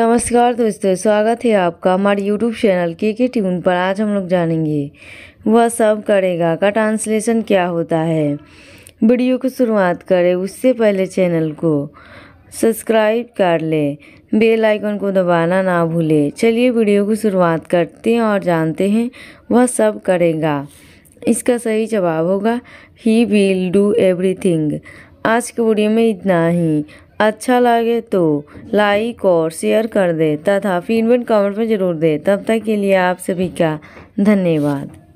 नमस्कार दोस्तों स्वागत है आपका हमारे यूट्यूब चैनल के के ट्यून पर आज हम लोग जानेंगे वह सब करेगा का ट्रांसलेशन क्या होता है वीडियो को शुरुआत करें उससे पहले चैनल को सब्सक्राइब कर ले बेल आइकन को दबाना ना भूलें चलिए वीडियो को शुरुआत करते हैं और जानते हैं वह सब करेगा इसका सही जवाब होगा ही विल डू एवरीथिंग आज के वीडियो में इतना ही अच्छा लगे तो लाइक और शेयर कर दे तथा फीडबैक कमेंट में ज़रूर दे तब तक के लिए आप सभी का धन्यवाद